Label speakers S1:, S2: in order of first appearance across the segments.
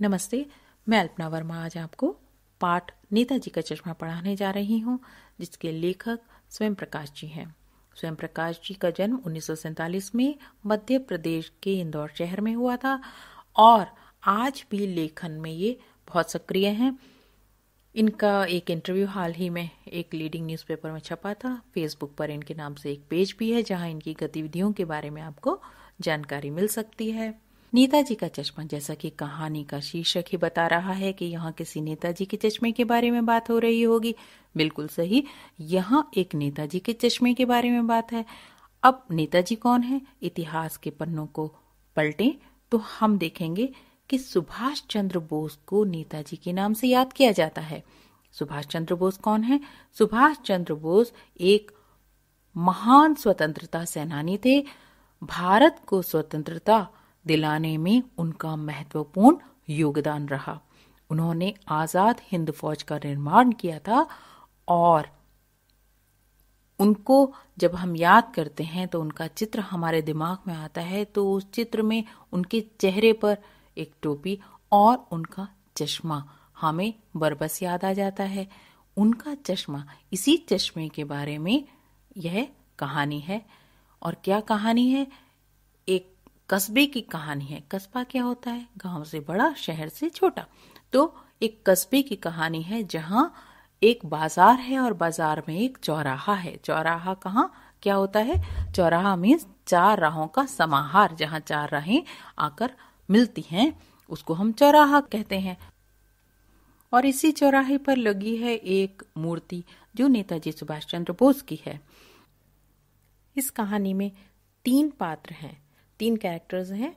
S1: नमस्ते मैं अल्पना वर्मा आज आपको पाठ नेताजी का चश्मा पढ़ाने जा रही हूँ जिसके लेखक स्वयं प्रकाश जी हैं स्वयं प्रकाश जी का जन्म उन्नीस में मध्य प्रदेश के इंदौर शहर में हुआ था और आज भी लेखन में ये बहुत सक्रिय हैं इनका एक इंटरव्यू हाल ही में एक लीडिंग न्यूज़पेपर में छपा था फेसबुक पर इनके नाम से एक पेज भी है जहां इनकी गतिविधियों के बारे में आपको जानकारी मिल सकती है नेताजी का चश्मा जैसा कि कहानी का शीर्षक ही बता रहा है कि यहाँ किसी नेताजी के चश्मे के बारे में बात हो रही होगी बिल्कुल सही यहाँ एक नेताजी के चश्मे के बारे में बात है अब नेताजी कौन है इतिहास के पन्नों को पलटें तो हम देखेंगे कि सुभाष चंद्र बोस को नेताजी के नाम से याद किया जाता है सुभाष चंद्र बोस कौन है सुभाष चंद्र बोस एक महान स्वतंत्रता सेनानी थे भारत को स्वतंत्रता दिलाने में उनका महत्वपूर्ण योगदान रहा उन्होंने आज़ाद हिंद फौज का निर्माण किया था और उनको जब हम याद करते हैं तो उनका चित्र हमारे दिमाग में आता है तो उस चित्र में उनके चेहरे पर एक टोपी और उनका चश्मा हमें बरबस याद आ जाता है उनका चश्मा इसी चश्मे के बारे में यह कहानी है और क्या कहानी है कस्बे की कहानी है कस्बा क्या होता है गांव से बड़ा शहर से छोटा तो एक कस्बे की कहानी है जहाँ एक बाजार है और बाजार में एक चौराहा है चौराहा कहा क्या होता है चौराहा मीन्स चार राहों का समाहार जहाँ चार राहें आकर मिलती हैं उसको हम चौराहा कहते हैं और इसी चौराहे पर लगी है एक मूर्ति जो नेताजी सुभाष चंद्र बोस की है इस कहानी में तीन पात्र हैं तीन कैरेक्टर्स हैं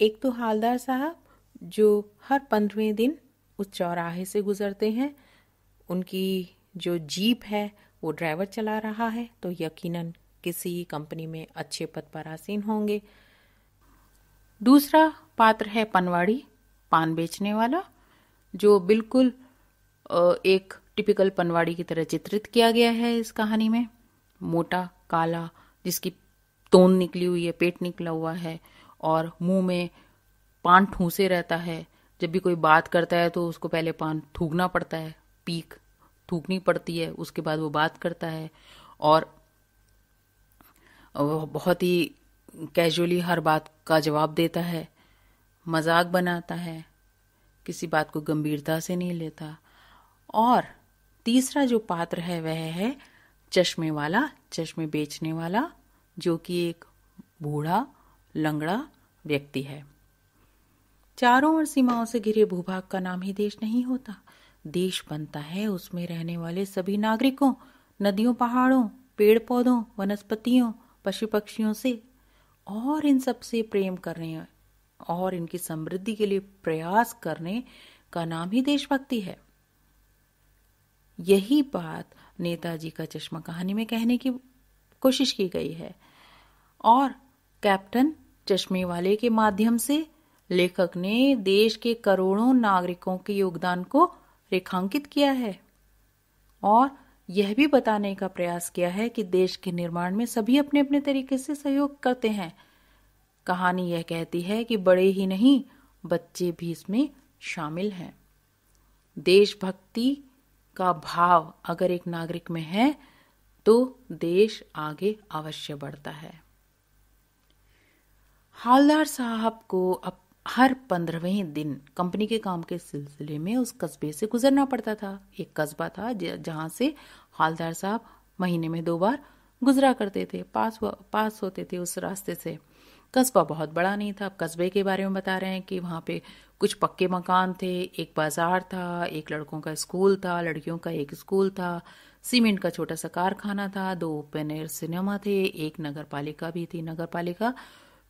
S1: एक तो हालदार साहब जो हर पंद्रहवें दिन उस चौराहे से गुजरते हैं उनकी जो जीप है वो ड्राइवर चला रहा है तो यकीनन किसी कंपनी में अच्छे पद पर आसीन होंगे दूसरा पात्र है पनवाड़ी पान बेचने वाला जो बिल्कुल एक टिपिकल पनवाड़ी की तरह चित्रित किया गया है इस कहानी में मोटा काला जिसकी तोन निकली हुई है पेट निकला हुआ है और मुंह में पान ठूसे रहता है जब भी कोई बात करता है तो उसको पहले पान थूकना पड़ता है पीक थूकनी पड़ती है उसके बाद वो बात करता है और बहुत ही कैजुअली हर बात का जवाब देता है मजाक बनाता है किसी बात को गंभीरता से नहीं लेता और तीसरा जो पात्र है वह है चश्मे वाला चश्मे बेचने वाला जो कि एक बूढ़ा लंगड़ा व्यक्ति है चारों और सीमाओं से घिरे भूभाग का नाम ही देश नहीं होता देश बनता है उसमें रहने वाले सभी नागरिकों नदियों पहाड़ों पेड़ पौधों वनस्पतियों पशु पक्षियों से और इन सब से प्रेम करने और इनकी समृद्धि के लिए प्रयास करने का नाम ही देशभक्ति है यही बात नेताजी का चश्मा कहानी में कहने की कोशिश की गई है और कैप्टन चश्मे वाले के माध्यम से लेखक ने देश के करोड़ों नागरिकों के योगदान को रेखांकित किया है और यह भी बताने का प्रयास किया है कि देश के निर्माण में सभी अपने अपने तरीके से सहयोग करते हैं कहानी यह कहती है कि बड़े ही नहीं बच्चे भी इसमें शामिल हैं देशभक्ति का भाव अगर एक नागरिक में है तो देश आगे अवश्य बढ़ता है हालदार साहब को अब हर पंद्रहवें दिन कंपनी के काम के सिलसिले में उस कस्बे से गुजरना पड़ता था एक कस्बा था जहां से हालदार साहब महीने में दो बार गुजरा करते थे पास पास होते थे उस रास्ते से कस्बा बहुत बड़ा नहीं था अब कस्बे के बारे में बता रहे हैं कि वहां पे कुछ पक्के मकान थे एक बाज़ार था एक लड़कों का स्कूल था लड़कियों का एक स्कूल था सीमेंट का छोटा सा कारखाना था दो ओपन एयर सिनेमा थे एक नगर पालिका भी थी नगर पालिका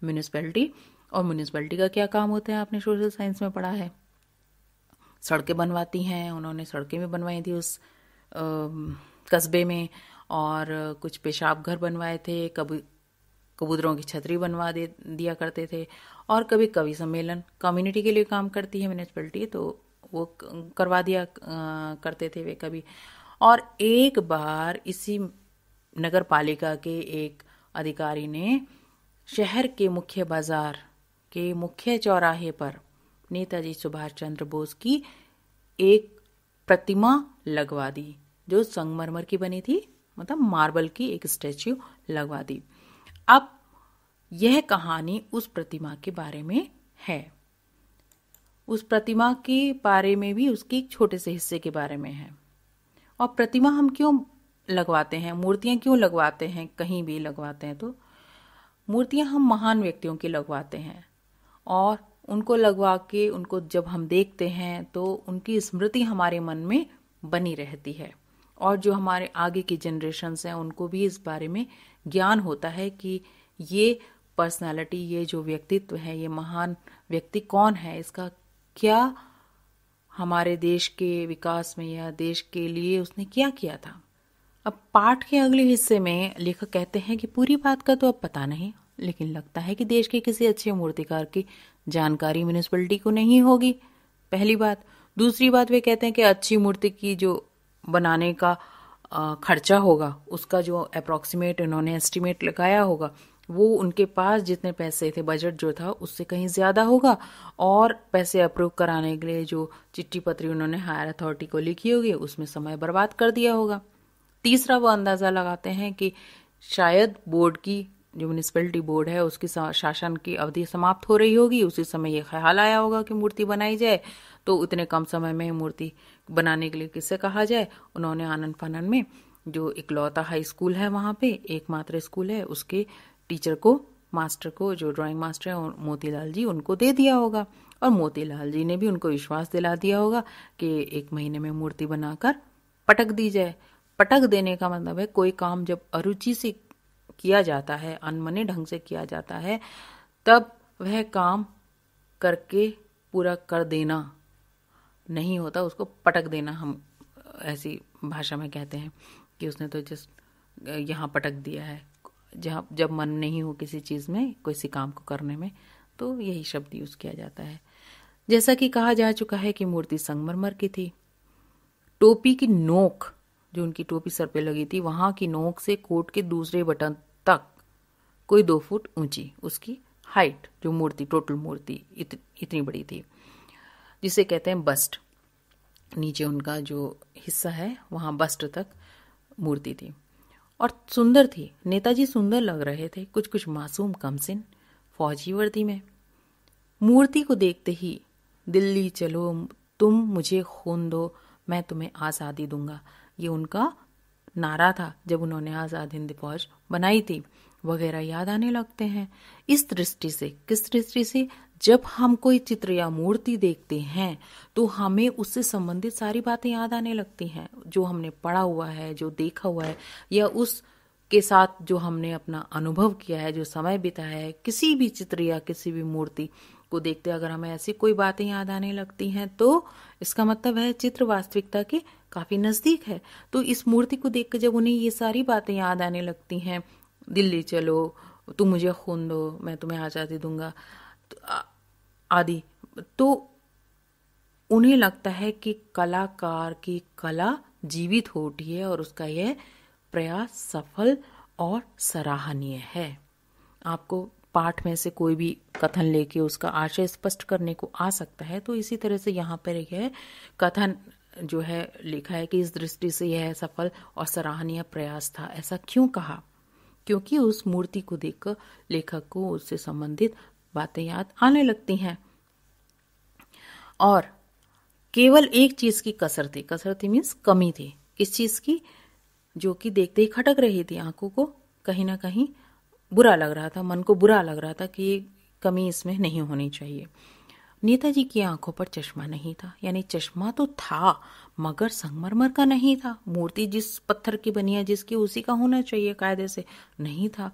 S1: म्यूनिसपैलिटी और म्यूनिसपैलिटी का क्या काम होता है आपने सोशल साइंस में पढ़ा है सड़कें बनवाती हैं उन्होंने सड़कें भी बनवाई थी उस कस्बे में और कुछ पेशाब घर बनवाए थे कभी कबूतरों की छतरी बनवा दे दिया करते थे और कभी कवि सम्मेलन कम्युनिटी के लिए काम करती है म्यूनिसपैलिटी तो वो करवा दिया करते थे वे कभी और एक बार इसी नगर पालिका के एक अधिकारी ने शहर के मुख्य बाजार के मुख्य चौराहे पर नेताजी सुभाष चंद्र बोस की एक प्रतिमा लगवा दी जो संगमरमर की बनी थी मतलब मार्बल की एक स्टैच्यू लगवा दी अब यह कहानी उस प्रतिमा के बारे में है उस प्रतिमा के बारे में भी उसकी छोटे से हिस्से के बारे में है और प्रतिमा हम क्यों लगवाते हैं मूर्तियां क्यों लगवाते हैं कहीं भी लगवाते हैं तो मूर्तियां हम महान व्यक्तियों की लगवाते हैं और उनको लगवा के उनको जब हम देखते हैं तो उनकी स्मृति हमारे मन में बनी रहती है और जो हमारे आगे की जनरेशन्स हैं उनको भी इस बारे में ज्ञान होता है कि ये पर्सनालिटी ये जो व्यक्तित्व है ये महान व्यक्ति कौन है इसका क्या हमारे देश के विकास में या देश के लिए उसने क्या किया था अब पाठ के अगले हिस्से में लेखक कहते हैं कि पूरी बात का तो अब पता नहीं लेकिन लगता है कि देश के किसी अच्छे मूर्तिकार की जानकारी म्यूनिसपलिटी को नहीं होगी पहली बात दूसरी बात वे कहते हैं कि अच्छी मूर्ति की जो बनाने का खर्चा होगा उसका जो अप्रोक्सीमेट उन्होंने एस्टिमेट लगाया होगा वो उनके पास जितने पैसे थे बजट जो था उससे कहीं ज़्यादा होगा और पैसे अप्रूव कराने के लिए जो चिट्ठी पत्री उन्होंने हायर अथॉरिटी को लिखी होगी उसमें समय बर्बाद कर दिया होगा तीसरा वो अंदाज़ा लगाते हैं कि शायद बोर्ड की जो म्यूनिसपैलिटी बोर्ड है उसकी शासन की अवधि समाप्त हो रही होगी उसी समय ये ख्याल आया होगा कि मूर्ति बनाई जाए तो इतने कम समय में मूर्ति बनाने के लिए किससे कहा जाए उन्होंने आनंद फानन में जो इकलौता हाई स्कूल है वहाँ पे एकमात्र स्कूल है उसके टीचर को मास्टर को जो ड्राइंग मास्टर हैं मोतीलाल जी उनको दे दिया होगा और मोतीलाल जी ने भी उनको विश्वास दिला दिया होगा कि एक महीने में मूर्ति बनाकर पटक दी जाए पटक देने का मतलब है कोई काम जब अरुचि से किया जाता है अनमने ढंग से किया जाता है तब वह काम करके पूरा कर देना नहीं होता उसको पटक देना हम ऐसी भाषा में कहते हैं कि उसने तो जस्ट यहाँ पटक दिया है जहाँ जब मन नहीं हो किसी चीज़ में किसी काम को करने में तो यही शब्द यूज़ किया जाता है जैसा कि कहा जा चुका है कि मूर्ति संगमरमर की थी टोपी की नोक जो उनकी टोपी सर पे लगी थी वहां की नोक से कोट के दूसरे बटन तक कोई दो फुट ऊंची उसकी हाइट जो मूर्ति टोटल मूर्ति इत, इतनी बड़ी थी जिसे कहते हैं बस्ट नीचे उनका जो हिस्सा है वहां बस्ट तक मूर्ति थी और सुंदर थी नेताजी सुंदर लग रहे थे कुछ कुछ मासूम कमसिन फौजी वर्दी में मूर्ति को देखते ही दिल्ली चलो तुम मुझे खून दो मैं तुम्हें आज़ादी दूंगा ये उनका नारा था जब उन्होंने आज़ाद हिंद फौज बनाई थी वगैरह याद आने लगते हैं इस दृष्टि से किस दृष्टि से जब हम कोई चित्र या मूर्ति देखते हैं तो हमें उससे संबंधित सारी बातें याद आने लगती हैं जो हमने पढ़ा हुआ है जो देखा हुआ है या उस के साथ जो हमने अपना अनुभव किया है जो समय बिताया है किसी भी चित्र या किसी भी मूर्ति को देखते अगर हमें ऐसी कोई बातें याद आने लगती हैं तो इसका मतलब है चित्र वास्तविकता के काफ़ी नज़दीक है तो इस मूर्ति को देख कर जब उन्हें ये सारी बातें याद आने लगती हैं दिल्ली चलो तुम मुझे खून दो मैं तुम्हें आज़ादी दूंगा तो आदि तो उन्हें लगता है कि कलाकार की कला जीवित हो उठी है और उसका यह प्रयास सफल और सराहनीय है आपको पाठ में से कोई भी कथन लेके उसका आशय स्पष्ट करने को आ सकता है तो इसी तरह से यहाँ पर यह कथन जो है लिखा है कि इस दृष्टि से यह सफल और सराहनीय प्रयास था ऐसा क्यों कहा क्योंकि उस मूर्ति को देखकर लेखक को उससे संबंधित बातें याद आने लगती हैं और केवल एक चीज की कसर थी कसर थी मीन्स कमी थी किस चीज की जो कि देखते ही खटक रही थी आंखों को कहीं ना कहीं बुरा लग रहा था मन को बुरा लग रहा था कि ये कमी इसमें नहीं होनी चाहिए नेताजी की आंखों पर चश्मा नहीं था यानी चश्मा तो था मगर संगमरमर का नहीं था मूर्ति जिस पत्थर की बनी है जिसकी उसी का होना चाहिए कायदे से नहीं था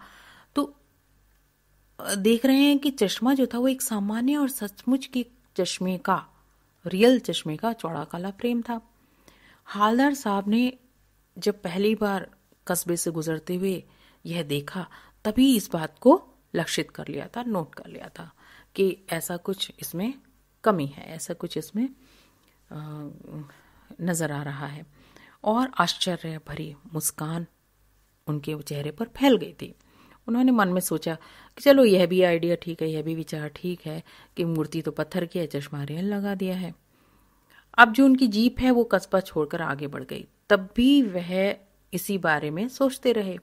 S1: देख रहे हैं कि चश्मा जो था वो एक सामान्य और सचमुच के चश्मे का रियल चश्मे का चौड़ा काला फ्रेम था हालदार साहब ने जब पहली बार कस्बे से गुजरते हुए यह देखा तभी इस बात को लक्षित कर लिया था नोट कर लिया था कि ऐसा कुछ इसमें कमी है ऐसा कुछ इसमें नज़र आ रहा है और आश्चर्य भरी मुस्कान उनके चेहरे पर फैल गई थी उन्होंने मन में सोचा कि चलो यह भी आइडिया ठीक है यह भी विचार ठीक है कि मूर्ति तो पत्थर की है चश्मा रेल लगा दिया है अब जो उनकी जीप है वो कस्बा छोड़कर आगे बढ़ गई तब भी वह इसी बारे में सोचते रहे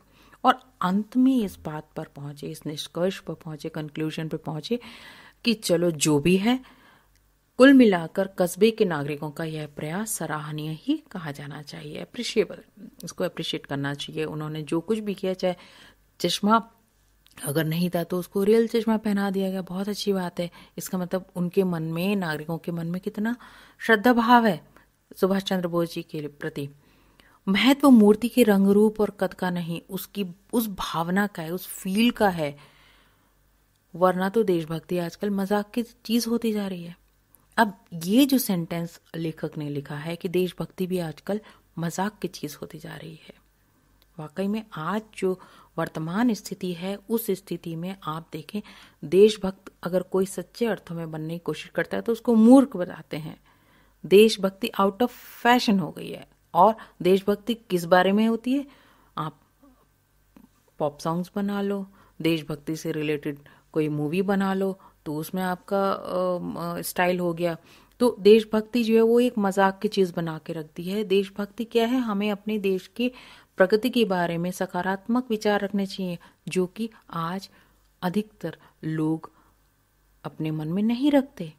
S1: और अंत में इस बात पर पहुंचे इस निष्कर्ष पर पहुंचे कंक्लूजन पर पहुंचे कि चलो जो भी है कुल मिलाकर कस्बे के नागरिकों का यह प्रयास सराहनीय ही कहा जाना चाहिए अप्रिशिएबल इसको अप्रिशिएट करना चाहिए उन्होंने जो कुछ भी किया चाहे चश्मा अगर नहीं था तो उसको रियल चश्मा पहना दिया गया बहुत अच्छी बात है इसका मतलब उनके मन में नागरिकों के मन में कितना श्रद्धा भाव है सुभाष चंद्र बोस जी के प्रति महत्व मूर्ति के रंग रूप और कद का नहीं उसकी उस भावना का है उस फील का है वरना तो देशभक्ति आजकल मजाक की चीज होती जा रही है अब ये जो सेंटेंस लेखक ने लिखा है कि देशभक्ति भी आजकल मजाक की चीज होती जा रही है वाकई में आज जो वर्तमान स्थिति है उस स्थिति में आप देखें देशभक्त अगर कोई सच्चे अर्थों में बनने की कोशिश करता है तो उसको मूर्ख बताते हैं देशभक्ति आउट ऑफ फैशन हो गई है और देशभक्ति किस बारे में होती है आप पॉप सॉन्ग्स बना लो देशभक्ति से रिलेटेड कोई मूवी बना लो तो उसमें आपका स्टाइल हो गया तो देशभक्ति जो है वो एक मजाक की चीज़ बना के रखती है देशभक्ति क्या है हमें अपने देश के प्रगति के बारे में सकारात्मक विचार रखने चाहिए जो कि आज अधिकतर लोग अपने मन में नहीं रखते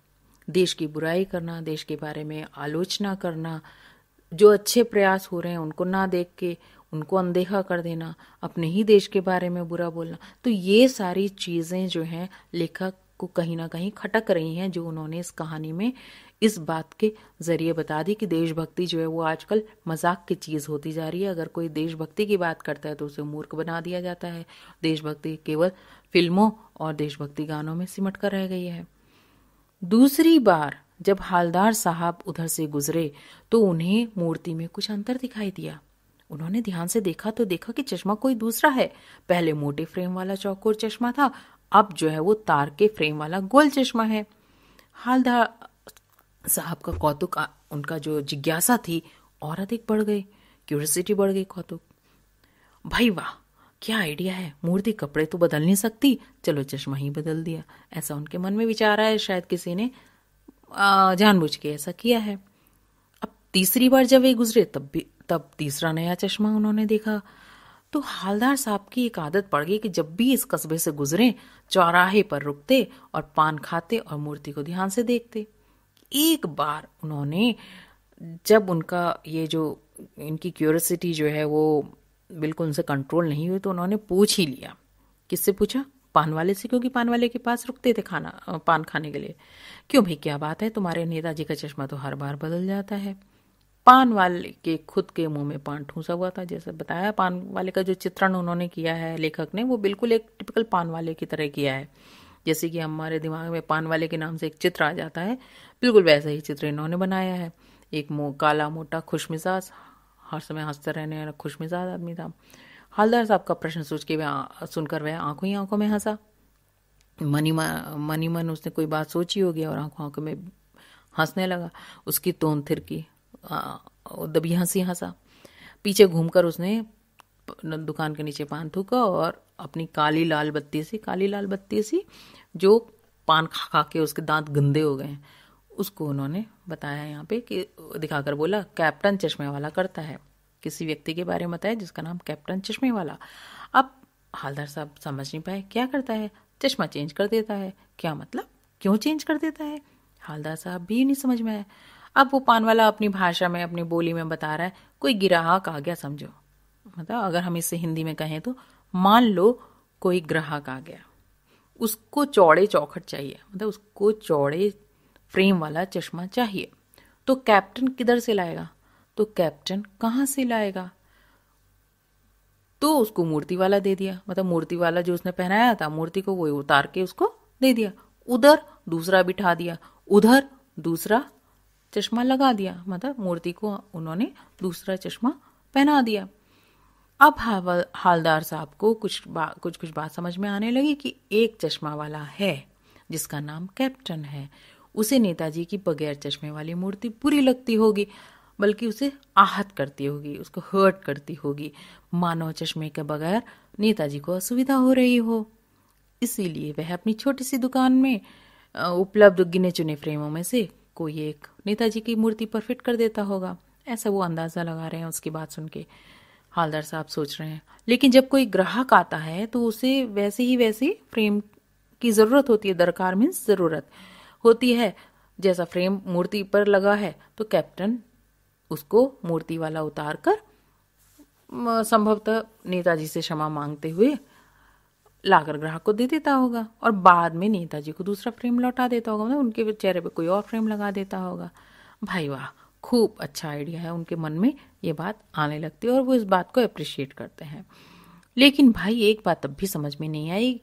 S1: देश की बुराई करना देश के बारे में आलोचना करना जो अच्छे प्रयास हो रहे हैं उनको ना देख के उनको अनदेखा कर देना अपने ही देश के बारे में बुरा बोलना तो ये सारी चीज़ें जो हैं लेखक को कहीं ना कहीं खटक रही हैं जो उन्होंने इस कहानी में इस बात के ज़रिए बता दी कि देशभक्ति जो है वो आजकल मजाक की चीज़ होती जा रही है अगर कोई देशभक्ति की बात करता है तो उसे मूर्ख बना दिया जाता है देशभक्ति केवल फिल्मों और देशभक्ति गानों में सिमट कर रह गई है दूसरी बार जब हालदार साहब उधर से गुजरे तो उन्हें मूर्ति में कुछ अंतर दिखाई दिया उन्होंने ध्यान से देखा तो देखा कि चश्मा कोई दूसरा है पहले मोटे फ्रेम वाला चौकोर चश्मा था अब जो है वो तार के फ्रेम वाला गोल चश्मा है हालदार साहब का कौतुक उनका जो जिज्ञासा थी और अधिक बढ़ गई क्यूरसिटी बढ़ गई कौतुक भाई वाह क्या आइडिया है मूर्ति कपड़े तो बदल नहीं सकती चलो चश्मा ही बदल दिया ऐसा उनके मन में विचार आया शायद किसी ने जानबूझ के ऐसा किया है अब तीसरी बार जब वे गुजरे तब भी तब तीसरा नया चश्मा उन्होंने देखा तो हालदार साहब की एक आदत पड़ गई कि जब भी इस कस्बे से गुजरे चौराहे पर रुकते और पान खाते और मूर्ति को ध्यान से देखते एक बार उन्होंने जब उनका ये जो इनकी क्यूरसिटी जो है वो बिल्कुल उनसे कंट्रोल नहीं हुई तो उन्होंने पूछ ही लिया किससे पूछा पान वाले से क्योंकि पान वाले के पास रुकते थे खाना पान खाने के लिए क्यों भाई क्या बात है तुम्हारे नेताजी का चश्मा तो हर बार बदल जाता है पान वाले के खुद के मुंह में पान ठूसा हुआ था जैसे बताया पान वाले का जो चित्रण उन्होंने किया है लेखक ने वो बिल्कुल एक टिपिकल पान वाले की तरह किया है जैसे कि हमारे दिमाग में पान वाले के नाम से एक चित्र आ जाता है बिल्कुल वैसा ही चित्र इन्होंने बनाया है एक मो काला मोटा खुश मिजाज हर समय हंसते रहने वाला खुश मिजाज आदमी था हालदार साहब का प्रश्न सोच के वह सुनकर वह आंखों ही आंखों में हंसा मनी मनी मन उसने कोई बात सोची होगी और आंखों आंखों में हंसने लगा उसकी तोन थिरकी दबी हंसी हंसा पीछे घूमकर उसने दुकान के नीचे पान थूका और अपनी काली लाल बत्ती सी काली लाल बत्ती सी जो पान खा खा के उसके दांत गंदे हो गए उसको उन्होंने बताया यहाँ पे कि दिखाकर बोला कैप्टन चश्मे वाला करता है किसी व्यक्ति के बारे में बताया जिसका नाम कैप्टन चश्मे वाला अब हालदार साहब समझ नहीं पाए क्या करता है चश्मा चेंज कर देता है क्या मतलब क्यों चेंज कर देता है हालदार साहब भी नहीं समझ में आया अब वो पान वाला अपनी भाषा में अपनी बोली में बता रहा है कोई ग्राहक आ गया समझो मतलब अगर हम इसे हिंदी में कहें तो मान लो कोई ग्राहक आ गया उसको चौड़े चौखट चाहिए मतलब उसको चौड़े फ्रेम वाला चश्मा चाहिए तो कैप्टन किधर से लाएगा तो कैप्टन कहाँ से लाएगा तो उसको मूर्ति वाला दे दिया मतलब मूर्ति वाला जो उसने पहनाया था मूर्ति को वो उतार के उसको दे दिया उधर दूसरा बिठा दिया उधर दूसरा चश्मा लगा दिया मतलब मूर्ति को उन्होंने दूसरा चश्मा पहना दिया अब हालदार साहब को कुछ बा, कुछ कुछ बात समझ में आने लगी कि एक चश्मा वाला है जिसका नाम कैप्टन है उसे नेताजी की बगैर चश्मे वाली मूर्ति बुरी लगती होगी बल्कि उसे आहत करती होगी उसको हर्ट करती होगी मानव चश्मे के बगैर नेताजी को असुविधा हो रही हो इसीलिए वह अपनी छोटी सी दुकान में उपलब्ध गिने चुने फ्रेमों में से कोई एक नेताजी की मूर्ति पर फिट कर देता होगा ऐसा वो अंदाज़ा लगा रहे हैं उसकी बात सुन के हालदार साहब सोच रहे हैं लेकिन जब कोई ग्राहक आता है तो उसे वैसे ही वैसे फ्रेम की ज़रूरत होती है दरकार मीन्स ज़रूरत होती है जैसा फ्रेम मूर्ति पर लगा है तो कैप्टन उसको मूर्ति वाला उतार कर संभवतः नेताजी से क्षमा मांगते हुए लाकर ग्राहक को दे देता होगा और बाद में नेताजी को दूसरा फ्रेम लौटा देता होगा मतलब उनके चेहरे पे कोई और फ्रेम लगा देता होगा भाई वाह खूब अच्छा आइडिया है उनके मन में ये बात आने लगती है और वो इस बात को अप्रिशिएट करते हैं लेकिन भाई एक बात अब भी समझ में नहीं आई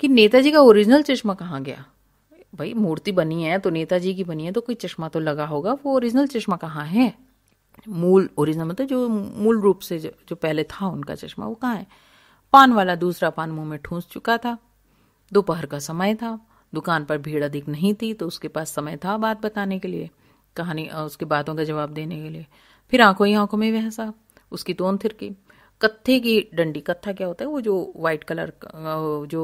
S1: कि नेताजी का ओरिजिनल चश्मा कहाँ गया भाई मूर्ति बनी है तो नेताजी की बनी है तो कोई चश्मा तो लगा होगा वो ओरिजिनल चश्मा कहाँ है मूल ओरिजिनल मतलब जो मूल रूप से जो, जो पहले था उनका चश्मा वो कहाँ है पान वाला दूसरा पान मुंह में ठूंस चुका था दोपहर का समय था दुकान पर भीड़ अधिक नहीं थी तो उसके पास समय था बात बताने के लिए कहानी उसकी बातों का जवाब देने के लिए फिर आंखों ही आंखों में वह साहब उसकी तोन थिरकी कत्थे की डंडी कत्था क्या होता है वो जो वाइट कलर जो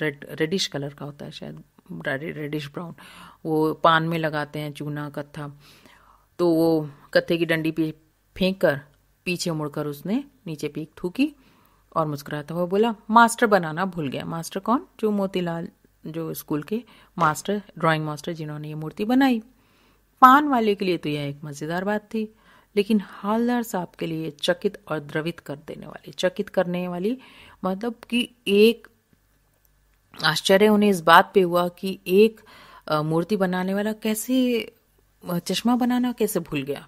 S1: रेड रेडिश कलर का होता है शायद रेडिश ब्राउन वो पान में लगाते हैं चूना कत्था तो वो कत्थे की डंडी पे फेंक कर पीछे मुड़कर उसने नीचे पीक थूकी और मुस्कुराता हुआ बोला मास्टर बनाना भूल गया मास्टर कौन जो मोतीलाल जो स्कूल के मास्टर ड्राइंग मास्टर जिन्होंने ये मूर्ति बनाई पान वाले के लिए तो यह एक मज़ेदार बात थी लेकिन हालदार साहब के लिए चकित और द्रवित कर देने वाली चकित करने वाली मतलब कि एक आश्चर्य उन्हें इस बात पे हुआ कि एक मूर्ति बनाने वाला कैसे चश्मा बनाना कैसे भूल गया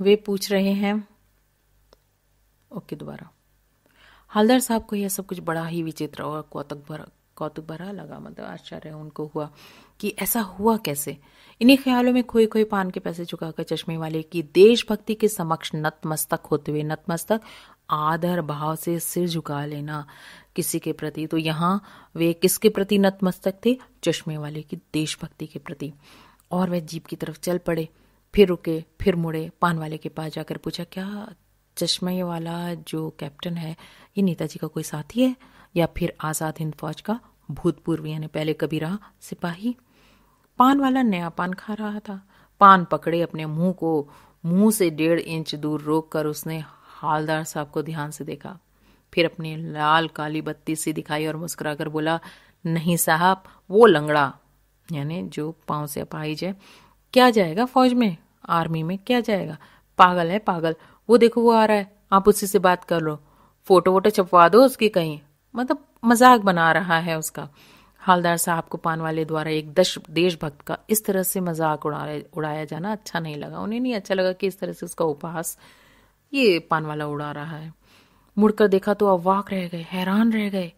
S1: वे पूछ रहे हैं ओके दोबारा हालदार साहब को यह सब कुछ बड़ा ही विचित्र और कौतक भरक कौतुक भरा लगा मतलब आश्चर्य उनको हुआ कि ऐसा हुआ कैसे इन्हीं ख्यालों में खोए खोए पान के पैसे चुकाकर चश्मे वाले की देशभक्ति के समक्ष नतमस्तक होते हुए नतमस्तक आदर भाव से सिर झुका लेना किसी के प्रति तो यहाँ वे किसके प्रति नतमस्तक थे चश्मे वाले की देशभक्ति के प्रति और वह जीप की तरफ चल पड़े फिर रुके फिर मुड़े पान वाले के पास जाकर पूछा क्या चश्मे वाला जो कैप्टन है ये नेताजी का कोई साथी है या फिर आज़ाद हिंद फौज का भूतपूर्व यानी पहले कबीरा सिपाही पान वाला नया पान खा रहा था पान पकड़े अपने मुंह को मुंह से डेढ़ इंच दूर कर उसने हालदार साहब को ध्यान से देखा फिर अपनी लाल काली बत्ती सी दिखाई और मुस्कुराकर बोला नहीं साहब वो लंगड़ा यानी जो पाँव से अपाहिज जाए क्या जाएगा फौज में आर्मी में क्या जाएगा पागल है पागल वो देखो वो आ रहा है आप उसी से बात कर लो फोटो वोटो छपवा दो उसकी कहीं मतलब मजाक बना रहा है उसका हालदार साहब को पान वाले द्वारा एक दश देशभक्त का इस तरह से मजाक उड़ा उड़ाया जाना अच्छा नहीं लगा उन्हें नहीं अच्छा लगा कि इस तरह से उसका उपहास ये पान वाला उड़ा रहा है मुड़कर देखा तो अवाक रह गए हैरान रह गए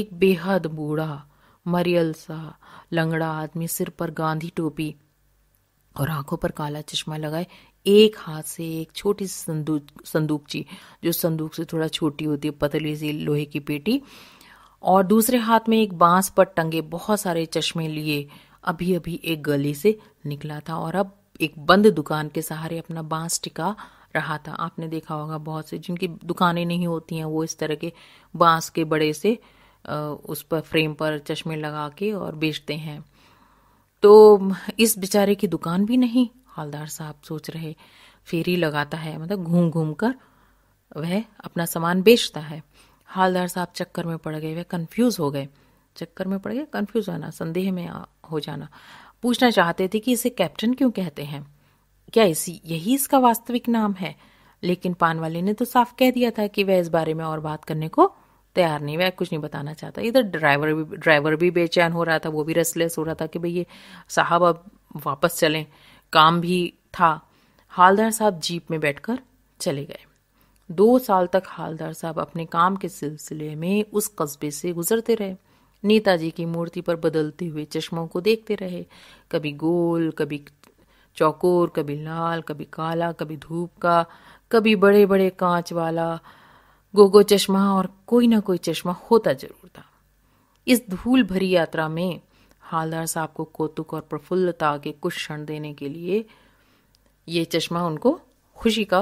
S1: एक बेहद बूढ़ा मरियल सा लंगड़ा आदमी सिर पर गांधी टोपी और आंखों पर काला चश्मा लगाए एक हाथ से एक छोटी सी संदूक संदूकची जो संदूक से थोड़ा छोटी होती है पतली सी लोहे की पेटी और दूसरे हाथ में एक बांस पर टंगे बहुत सारे चश्मे लिए अभी अभी एक गली से निकला था और अब एक बंद दुकान के सहारे अपना बांस टिका रहा था आपने देखा होगा बहुत से जिनकी दुकानें नहीं होती हैं वो इस तरह के बांस के बड़े से उस पर फ्रेम पर चश्मे लगा के और बेचते हैं तो इस बेचारे की दुकान भी नहीं हालदार साहब सोच रहे फेरी लगाता है मतलब घूम घूम कर वह अपना सामान बेचता है हालदार साहब चक्कर में पड़ गए वह कंफ्यूज हो गए चक्कर में पड़ गए कंफ्यूज होना संदेह में हो जाना पूछना चाहते थे कि इसे कैप्टन क्यों कहते हैं क्या इसी यही इसका वास्तविक नाम है लेकिन पान वाले ने तो साफ कह दिया था कि वह इस बारे में और बात करने को तैयार नहीं वह कुछ नहीं बताना चाहता इधर ड्राइवर भी ड्राइवर भी बेचैन हो रहा था वो भी रेस्टलेस हो रहा था कि भाई ये साहब अब वापस चलें काम भी था हालदार साहब जीप में बैठकर चले गए दो साल तक हालदार साहब अपने काम के सिलसिले में उस कस्बे से गुजरते रहे नेताजी की मूर्ति पर बदलते हुए चश्मों को देखते रहे कभी गोल कभी चौकोर कभी लाल कभी काला कभी धूप का कभी बड़े बड़े कांच वाला गोगो चश्मा और कोई ना कोई चश्मा होता जरूर था इस धूल भरी यात्रा में हालदार साहब को कौतुक और प्रफुल्लता के कुछ क्षण देने के लिए ये चश्मा उनको खुशी का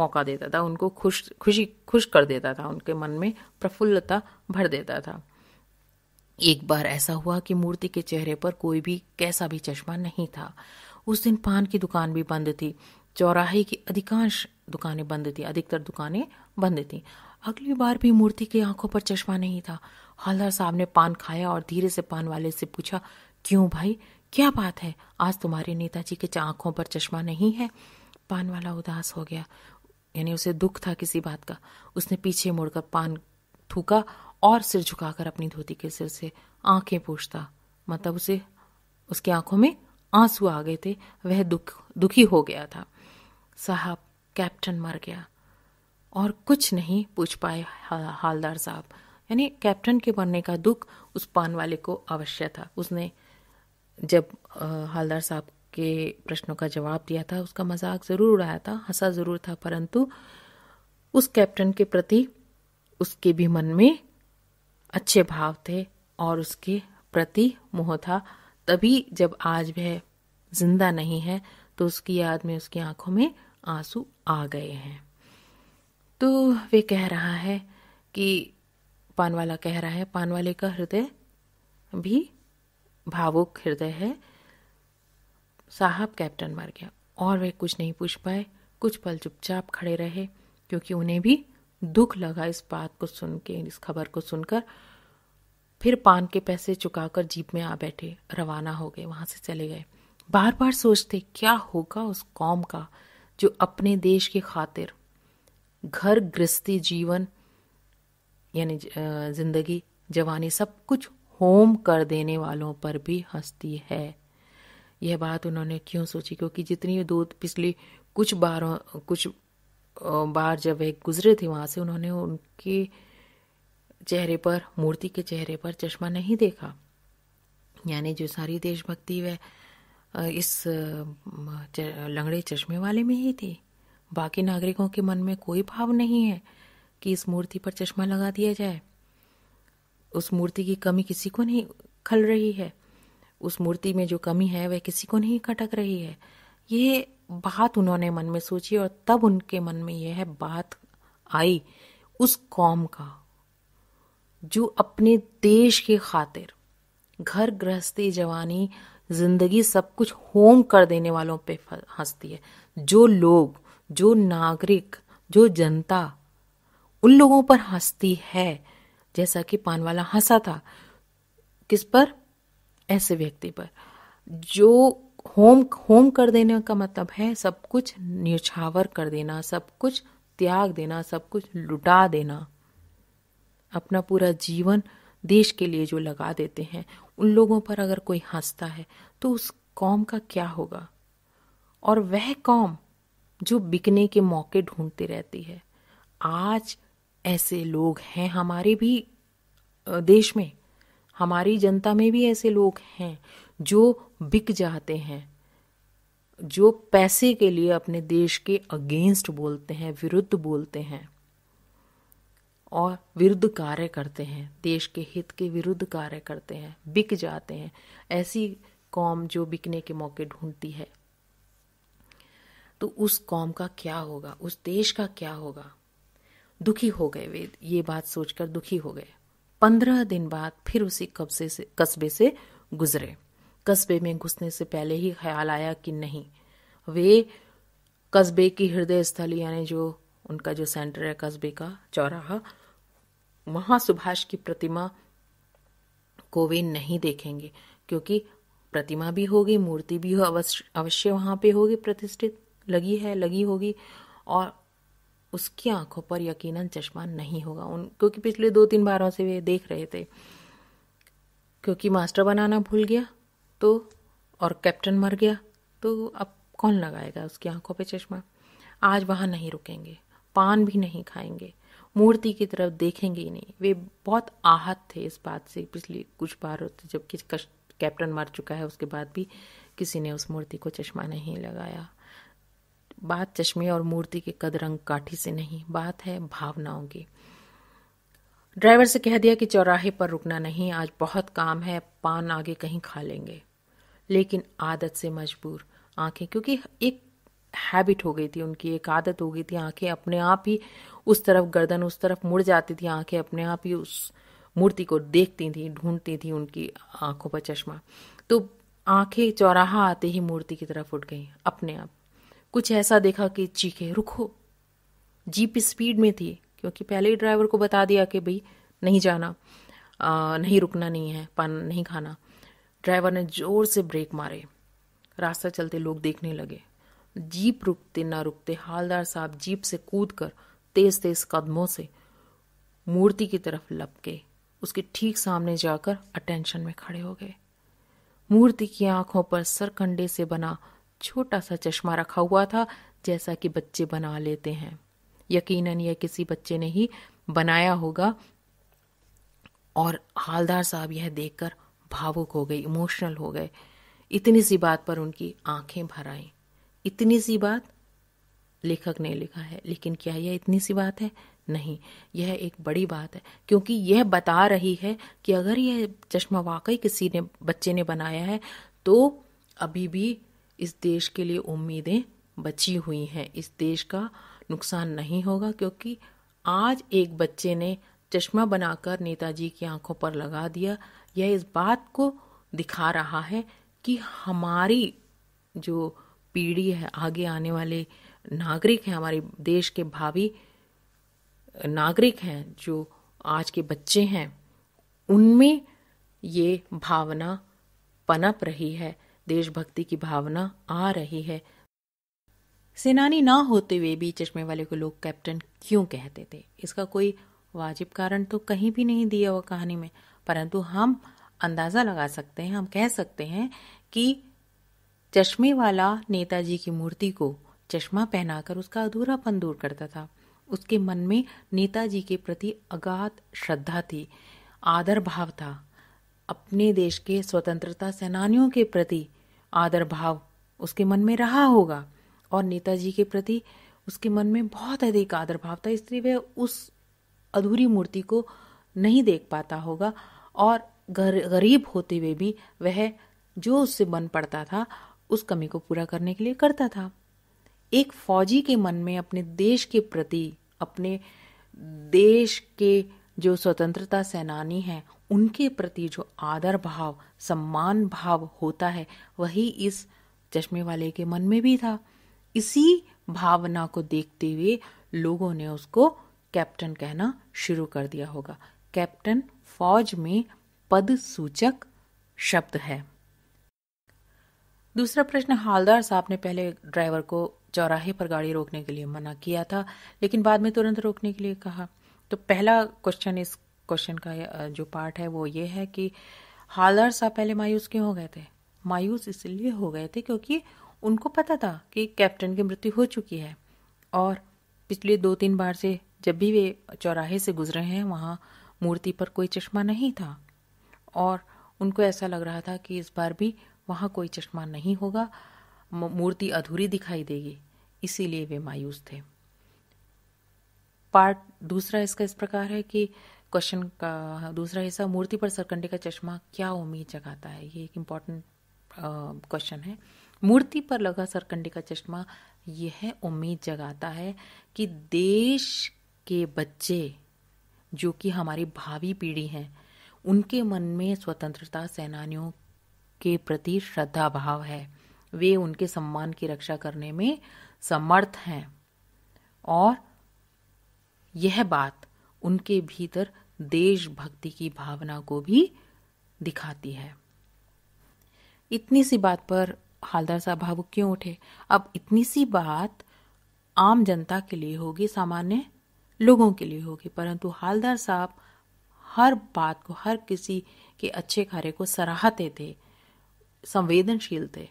S1: मौका देता था उनको खुश खुशी खुश कर देता था उनके मन में प्रफुल्लता भर देता था एक बार ऐसा हुआ कि मूर्ति के चेहरे पर कोई भी कैसा भी चश्मा नहीं था उस दिन पान की दुकान भी बंद थी चौराहे की अधिकांश दुकानें बंद थी अधिकतर दुकानें बंद थी अगली बार भी मूर्ति की आंखों पर चश्मा नहीं था हालदार साहब ने पान खाया और धीरे से पान वाले से पूछा क्यों भाई क्या बात है आज तुम्हारे नेताजी के आंखों पर चश्मा नहीं है पान वाला उदास हो गया यानी उसे दुख था किसी बात का उसने पीछे मुड़कर पान थूका और सिर झुकाकर अपनी धोती के सिर से आंखें पूछता मतलब उसे उसकी आंखों में आंसू आ गए थे वह दुख दुखी हो गया था साहब कैप्टन मर गया और कुछ नहीं पूछ पाए हालदार साहब यानी कैप्टन के मरने का दुख उस पान वाले को अवश्य था उसने जब हालदार साहब के प्रश्नों का जवाब दिया था उसका मजाक जरूर उड़ाया था हंसा जरूर था परंतु उस कैप्टन के प्रति उसके भी मन में अच्छे भाव थे और उसके प्रति मोह था तभी जब आज वह जिंदा नहीं है तो उसकी याद में उसकी आंखों में आंसू आ गए हैं तो वे कह रहा है कि पानवाला कह रहा है पानवाले का हृदय भी भावुक हृदय है साहब कैप्टन मर गया और वे कुछ नहीं पूछ पाए कुछ पल चुपचाप खड़े रहे क्योंकि उन्हें भी दुख लगा इस बात को सुन के इस खबर को सुनकर फिर पान के पैसे चुकाकर जीप में आ बैठे रवाना हो गए वहां से चले गए बार बार सोचते क्या होगा उस कौम का जो अपने देश की खातिर घर गृहस्थी जीवन यानी जिंदगी जवानी सब कुछ होम कर देने वालों पर भी हंसती है यह बात उन्होंने क्यों सोची क्योंकि जितनी दो पिछली कुछ बारों कुछ बार जब वे गुजरे थे वहां से उन्होंने उनके चेहरे पर मूर्ति के चेहरे पर चश्मा नहीं देखा यानी जो सारी देशभक्ति वह इस लंगड़े चश्मे वाले में ही थी बाकी नागरिकों के मन में कोई भाव नहीं है कि इस मूर्ति पर चश्मा लगा दिया जाए उस मूर्ति की कमी किसी को नहीं खल रही है उस मूर्ति में जो कमी है वह किसी को नहीं खटक रही है ये बात उन्होंने मन में सोची और तब उनके मन में यह बात आई उस कौम का जो अपने देश के खातिर घर गृहस्थी जवानी जिंदगी सब कुछ होम कर देने वालों पे हंसती है जो लोग जो नागरिक जो जनता उन लोगों पर हंसती है जैसा कि पानवाला हंसा था किस पर ऐसे व्यक्ति पर जो होम होम कर देने का मतलब है सब कुछ न्यौछावर कर देना सब कुछ त्याग देना सब कुछ लुटा देना अपना पूरा जीवन देश के लिए जो लगा देते हैं उन लोगों पर अगर कोई हंसता है तो उस कौम का क्या होगा और वह कौम जो बिकने के मौके ढूंढती रहती है आज ऐसे लोग हैं हमारे भी देश में हमारी जनता में भी ऐसे लोग हैं जो बिक जाते हैं जो पैसे के लिए अपने देश के अगेंस्ट बोलते हैं विरुद्ध बोलते हैं और विरुद्ध कार्य करते हैं देश के हित के विरुद्ध कार्य करते हैं बिक जाते हैं ऐसी कौम जो बिकने के मौके ढूंढती है तो उस कौम का क्या होगा उस देश का क्या होगा दुखी हो गए वे ये बात सोचकर दुखी हो गए पंद्रह दिन बाद फिर उसी कब्जे से कस्बे से गुजरे कस्बे में घुसने से पहले ही ख्याल आया कि नहीं वे कस्बे की हृदय स्थल यानी जो उनका जो सेंटर है कस्बे का चौराहा वहां सुभाष की प्रतिमा को वे नहीं देखेंगे क्योंकि प्रतिमा भी होगी मूर्ति भी हो अवश्य अवश्य वहां पे होगी प्रतिष्ठित लगी है लगी होगी और उसकी आंखों पर यकीनन चश्मा नहीं होगा उन क्योंकि पिछले दो तीन बारों से वे देख रहे थे क्योंकि मास्टर बनाना भूल गया तो और कैप्टन मर गया तो अब कौन लगाएगा उसकी आंखों पे चश्मा आज वहाँ नहीं रुकेंगे पान भी नहीं खाएंगे मूर्ति की तरफ देखेंगे ही नहीं वे बहुत आहत थे इस बात से पिछली कुछ बार जबकि कैप्टन मर चुका है उसके बाद भी किसी ने उस मूर्ति को चश्मा नहीं लगाया बात चश्मे और मूर्ति के कद रंग काठी से नहीं बात है भावनाओं की ड्राइवर से कह दिया कि चौराहे पर रुकना नहीं आज बहुत काम है पान आगे कहीं खा लेंगे लेकिन आदत से मजबूर आंखें क्योंकि एक हैबिट हो गई थी उनकी एक आदत हो गई थी आंखें अपने आप ही उस तरफ गर्दन उस तरफ मुड़ जाती थी आंखें अपने आप ही उस मूर्ति को देखती थी ढूंढती थी उनकी आंखों पर चश्मा तो आंखें चौराहा आते ही मूर्ति की तरफ उठ गई अपने आप कुछ ऐसा देखा कि चीखे रुको जीप स्पीड में थी क्योंकि पहले ही ड्राइवर को बता दिया कि भाई नहीं जाना आ, नहीं रुकना नहीं है पान नहीं खाना ड्राइवर ने जोर से ब्रेक मारे रास्ता चलते लोग देखने लगे जीप रुकते ना रुकते हालदार साहब जीप से कूद कर तेज तेज कदमों से मूर्ति की तरफ लपके उसके ठीक सामने जाकर अटेंशन में खड़े हो गए मूर्ति की आंखों पर सरकंडे से बना छोटा सा चश्मा रखा हुआ था जैसा कि बच्चे बना लेते हैं यकीनन यह किसी बच्चे ने ही बनाया होगा और हालदार साहब यह देखकर भावुक हो गए इमोशनल हो गए इतनी सी बात पर उनकी आंखें भर आई इतनी सी बात लेखक ने लिखा है लेकिन क्या यह इतनी सी बात है नहीं यह एक बड़ी बात है क्योंकि यह बता रही है कि अगर यह चश्मा वाकई किसी ने बच्चे ने बनाया है तो अभी भी इस देश के लिए उम्मीदें बची हुई हैं इस देश का नुकसान नहीं होगा क्योंकि आज एक बच्चे ने चश्मा बनाकर नेताजी की आंखों पर लगा दिया यह इस बात को दिखा रहा है कि हमारी जो पीढ़ी है आगे आने वाले नागरिक हैं हमारे देश के भावी नागरिक हैं जो आज के बच्चे हैं उनमें ये भावना पनप रही है देशभक्ति की भावना आ रही है सेनानी ना होते हुए भी चश्मे वाले को लोग कैप्टन क्यों कहते थे इसका कोई वाजिब कारण तो कहीं भी नहीं दिया हुआ कहानी में परंतु हम अंदाज़ा लगा सकते हैं हम कह सकते हैं कि चश्मे वाला नेताजी की मूर्ति को चश्मा पहनाकर उसका अधूरापन दूर करता था उसके मन में नेताजी के प्रति अगाध श्रद्धा थी आदर भाव था अपने देश के स्वतंत्रता सेनानियों के प्रति आदर भाव उसके मन में रहा होगा और नेताजी के प्रति उसके मन में बहुत अधिक आदर भाव था इसलिए वह उस अधूरी मूर्ति को नहीं देख पाता होगा और गर, गरीब होते हुए भी वह जो उससे बन पड़ता था उस कमी को पूरा करने के लिए करता था एक फौजी के मन में अपने देश के प्रति अपने देश के जो स्वतंत्रता सेनानी हैं उनके प्रति जो आदर भाव सम्मान भाव होता है वही इस चश्मे वाले के मन में भी था इसी भावना को देखते हुए लोगों ने उसको कैप्टन कहना शुरू कर दिया होगा कैप्टन फौज में पद सूचक शब्द है दूसरा प्रश्न हालदार साहब ने पहले ड्राइवर को चौराहे पर गाड़ी रोकने के लिए मना किया था लेकिन बाद में तुरंत रोकने के लिए कहा तो पहला क्वेश्चन इस क्वेश्चन का जो पार्ट है वो ये है कि हालर साहब पहले मायूस क्यों हो गए थे मायूस इसलिए हो गए थे क्योंकि उनको पता था कि कैप्टन की मृत्यु हो चुकी है और पिछले दो तीन बार से जब भी वे चौराहे से गुजरे हैं वहाँ मूर्ति पर कोई चश्मा नहीं था और उनको ऐसा लग रहा था कि इस बार भी वहाँ कोई चश्मा नहीं होगा मूर्ति अधूरी दिखाई देगी इसीलिए वे मायूस थे पार्ट दूसरा इसका इस प्रकार है कि क्वेश्चन का दूसरा हिस्सा मूर्ति पर सरकंडे का चश्मा क्या उम्मीद जगाता है ये एक इम्पॉर्टेंट क्वेश्चन है मूर्ति पर लगा सरकंडे का चश्मा यह उम्मीद जगाता है कि देश के बच्चे जो कि हमारी भावी पीढ़ी हैं उनके मन में स्वतंत्रता सेनानियों के प्रति श्रद्धा भाव है वे उनके सम्मान की रक्षा करने में समर्थ हैं और यह बात उनके भीतर देशभक्ति की भावना को भी दिखाती है इतनी सी बात पर हालदार साहब भावुक क्यों उठे अब इतनी सी बात आम जनता के लिए होगी सामान्य लोगों के लिए होगी परंतु हालदार साहब हर बात को हर किसी के अच्छे कार्य को सराहते थे संवेदनशील थे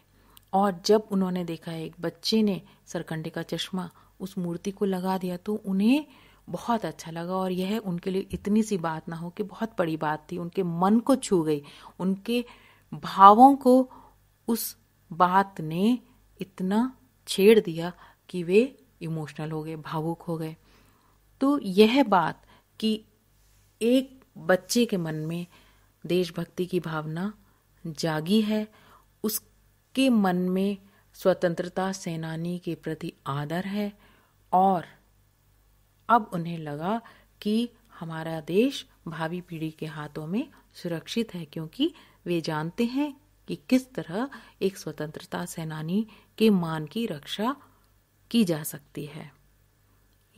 S1: और जब उन्होंने देखा एक बच्चे ने सरकंडे का चश्मा उस मूर्ति को लगा दिया तो उन्हें बहुत अच्छा लगा और यह उनके लिए इतनी सी बात ना हो कि बहुत बड़ी बात थी उनके मन को छू गई उनके भावों को उस बात ने इतना छेड़ दिया कि वे इमोशनल हो गए भावुक हो गए तो यह बात कि एक बच्चे के मन में देशभक्ति की भावना जागी है उसके मन में स्वतंत्रता सेनानी के प्रति आदर है और अब उन्हें लगा कि हमारा देश भावी पीढ़ी के हाथों में सुरक्षित है क्योंकि वे जानते हैं कि किस तरह एक स्वतंत्रता सेनानी के मान की रक्षा की जा सकती है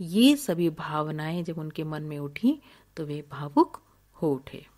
S1: ये सभी भावनाएं जब उनके मन में उठी तो वे भावुक हो उठे